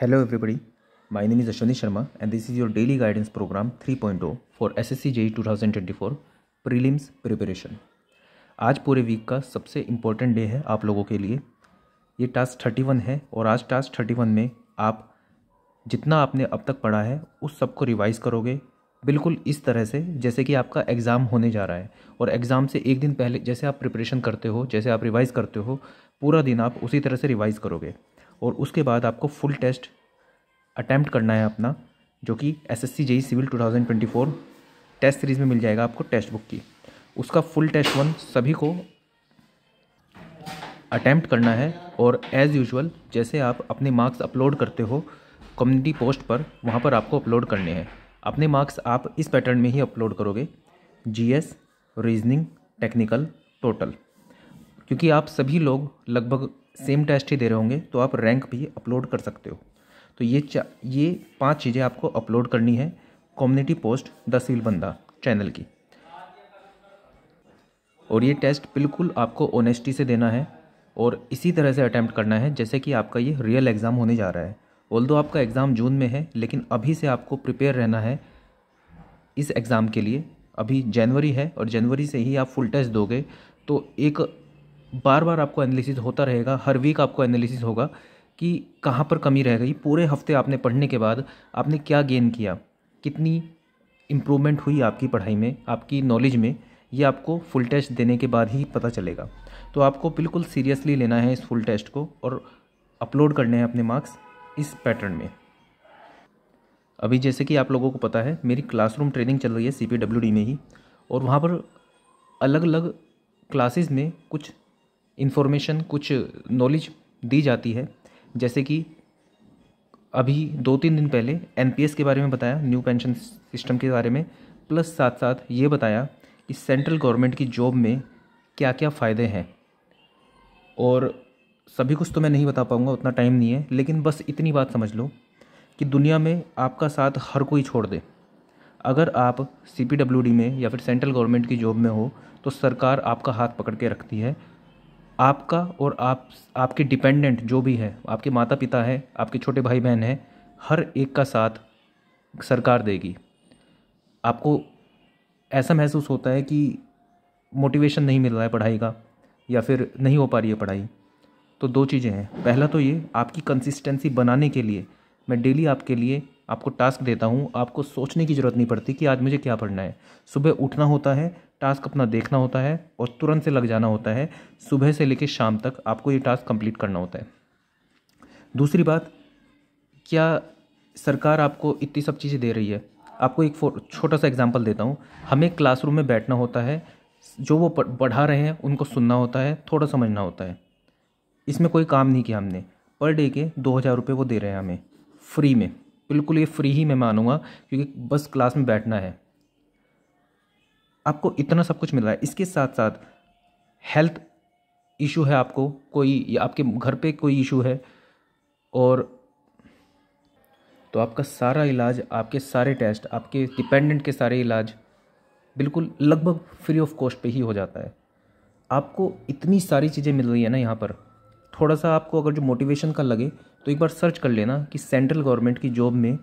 hello everybody my name is Ashwani Sharma and this is your daily guidance program 3.0 S C J to prelims preparation आज पूरे week का सबसे important day है आप लोगों के लिए ये टास्क 31 है और आज टास्क 31 में आप जितना आपने अब तक पढ़ा है उस सब को रिवाइज़ करोगे बिल्कुल इस तरह से जैसे कि आपका एग्ज़ाम होने जा रहा है और एग्ज़ाम से एक दिन पहले जैसे आप प्रिपरेशन करते हो जैसे आप रिवाइज़ करते हो पूरा दिन आप उसी तरह से रिवाइज़ करोगे और उसके बाद आपको फुल टेस्ट अटैम्प्ट करना है अपना जो कि S S C JE civil two thousand twenty four test series में मिल जाएगा आपको टेस्ट बुक की उसका फुल टेस्ट वन सभी को अटैम्प्ट करना है और एज़ यूजुअल जैसे आप अपने मार्क्स अपलोड करते हो कम्युनिटी पोस्ट पर वहाँ पर आपको अपलोड करने हैं अपने मार्क्स आप इस पैटर्न में ही अपलोड करोगे जीएस रीजनिंग टेक्निकल टोटल क्योंकि आप सभी लोग लगभग सेम टेस्ट ही दे रहे होंगे तो आप रैंक भी अपलोड कर सकते हो तो ये चा ये पांच चीज़ें आपको अपलोड करनी है community post the civil Banda channel की और ये टेस्ट बिल्कुल आपको ओनेस्टी से देना है और इसी तरह से अटैम्प्ट करना है जैसे कि आपका ये रियल एग्ज़ाम होने जा रहा है ऑल आपका एग्ज़ाम जून में है लेकिन अभी से आपको प्रिपेयर रहना है इस एग्ज़ाम के लिए अभी जनवरी है और जनवरी से ही आप फुल टेस्ट दोगे तो एक बार बार आपको एनालिसिस होता रहेगा हर वीक आपको एनालिसिस होगा कि कहाँ पर कमी रह गई पूरे हफ्ते आपने पढ़ने के बाद आपने क्या गेन किया कितनी इम्प्रूवमेंट हुई आपकी पढ़ाई में आपकी नॉलेज में ये आपको फुल टेस्ट देने के बाद ही पता चलेगा तो आपको बिल्कुल सीरियसली लेना है इस फुल टेस्ट को और अपलोड करने हैं अपने मार्क्स इस पैटर्न में अभी जैसे कि आप लोगों को पता है मेरी क्लासरूम ट्रेनिंग चल रही है सी में ही और वहाँ पर अलग अलग क्लासेस में कुछ इन्फॉर्मेशन कुछ नॉलेज दी जाती है जैसे कि अभी दो तीन दिन पहले एन के बारे में बताया न्यू पेंशन सिस्टम के बारे में प्लस साथ साथ ये बताया कि सेंट्रल गवर्नमेंट की जॉब में क्या क्या फ़ायदे हैं और सभी कुछ तो मैं नहीं बता पाऊँगा उतना टाइम नहीं है लेकिन बस इतनी बात समझ लो कि दुनिया में आपका साथ हर कोई छोड़ दे अगर आप सी में या फिर सेंट्रल गवर्नमेंट की जॉब में हो तो सरकार आपका हाथ पकड़ के रखती है आपका और आप आपके डिपेंडेंट जो भी है आपके माता पिता हैं आपके छोटे भाई बहन हैं हर एक का साथ सरकार देगी आपको ऐसा महसूस होता है कि मोटिवेशन नहीं मिल रहा है पढ़ाई का या फिर नहीं हो पा रही है पढ़ाई तो दो चीज़ें हैं पहला तो ये आपकी कंसिस्टेंसी बनाने के लिए मैं डेली आपके लिए आपको टास्क देता हूँ आपको सोचने की ज़रूरत नहीं पड़ती कि आज मुझे क्या पढ़ना है सुबह उठना होता है टास्क अपना देखना होता है और तुरंत से लग जाना होता है सुबह से लेकर शाम तक आपको ये टास्क कंप्लीट करना होता है दूसरी बात क्या सरकार आपको इतनी सब चीज़ें दे रही है आपको एक छोटा सा एग्जाम्पल देता हूँ हमें क्लासरूम में बैठना होता है जो वो पढ़ा रहे हैं उनको सुनना होता है थोड़ा समझना होता है इसमें कोई काम नहीं किया हमने पर डे के दो हज़ार रुपये वो दे रहे हैं हमें फ्री में बिल्कुल ये फ्री ही मैं मानूंगा क्योंकि बस क्लास में बैठना है आपको इतना सब कुछ मिल रहा है इसके साथ साथ हेल्थ इशू है आपको कोई आपके घर पे कोई इशू है और तो आपका सारा इलाज आपके सारे टेस्ट आपके डिपेंडेंट के सारे इलाज बिल्कुल लगभग फ्री ऑफ कॉस्ट पे ही हो जाता है आपको इतनी सारी चीज़ें मिल रही है ना यहाँ पर थोड़ा सा आपको अगर जो मोटिवेशन का लगे तो एक बार सर्च कर लेना कि सेंट्रल गवर्नमेंट की जॉब में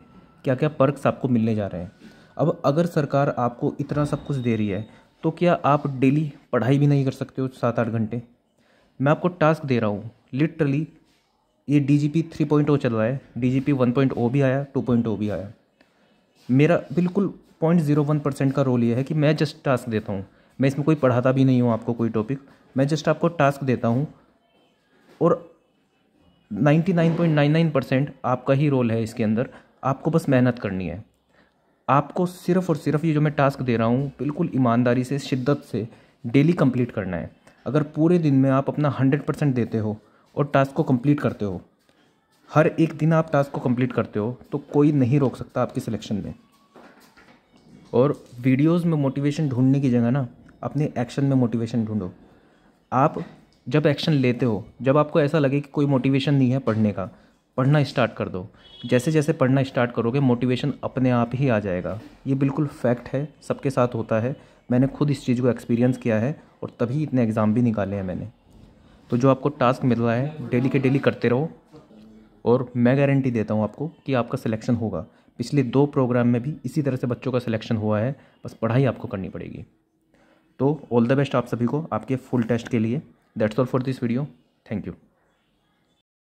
क्या क्या पर्क्स आपको मिलने जा रहे हैं अब अगर सरकार आपको इतना सब कुछ दे रही है तो क्या आप डेली पढ़ाई भी नहीं कर सकते हो सात आठ घंटे मैं आपको टास्क दे रहा हूँ लिटरली ये D G P three point O चल रहा है D G P one point O भी आया टू पॉइंट ओ भी आया मेरा बिल्कुल पॉइंट ज़ीरो वन परसेंट का रोल ये है कि मैं जस्ट टास्क देता हूँ मैं इसमें कोई पढ़ाता भी नहीं हूँ आपको कोई टॉपिक मैं जस्ट आपको टास्क देता हूँ और ninety nine point nine nine percent आपका ही रोल है इसके अंदर आपको बस मेहनत करनी है आपको सिर्फ और सिर्फ ये जो मैं टास्क दे रहा हूँ बिल्कुल ईमानदारी से शिद्दत से डेली कंप्लीट करना है अगर पूरे दिन में आप अपना हंड्रेड परसेंट देते हो और टास्क को कंप्लीट करते हो हर एक दिन आप टास्क को कंप्लीट करते हो तो कोई नहीं रोक सकता आपकी सिलेक्शन में और वीडियोस में मोटिवेशन ढूंढने की जगह ना अपने एक्शन में मोटिवेशन ढूंढो आप जब एक्शन लेते हो जब आपको ऐसा लगे कि कोई मोटिवेशन नहीं है पढ़ने का पढ़ना स्टार्ट कर दो जैसे जैसे पढ़ना स्टार्ट करोगे मोटिवेशन अपने आप ही आ जाएगा ये बिल्कुल फैक्ट है सबके साथ होता है मैंने खुद इस चीज़ को एक्सपीरियंस किया है और तभी इतने एग्ज़ाम भी निकाले हैं मैंने तो जो आपको टास्क मिल रहा है डेली के डेली करते रहो और मैं गारंटी देता हूँ आपको कि आपका सिलेक्शन होगा पिछले दो प्रोग्राम में भी इसी तरह से बच्चों का सिलेक्शन हुआ है बस पढ़ाई आपको करनी पड़ेगी तो ऑल द बेस्ट आप सभी को आपके फुल टेस्ट के लिए that's all for this video thank you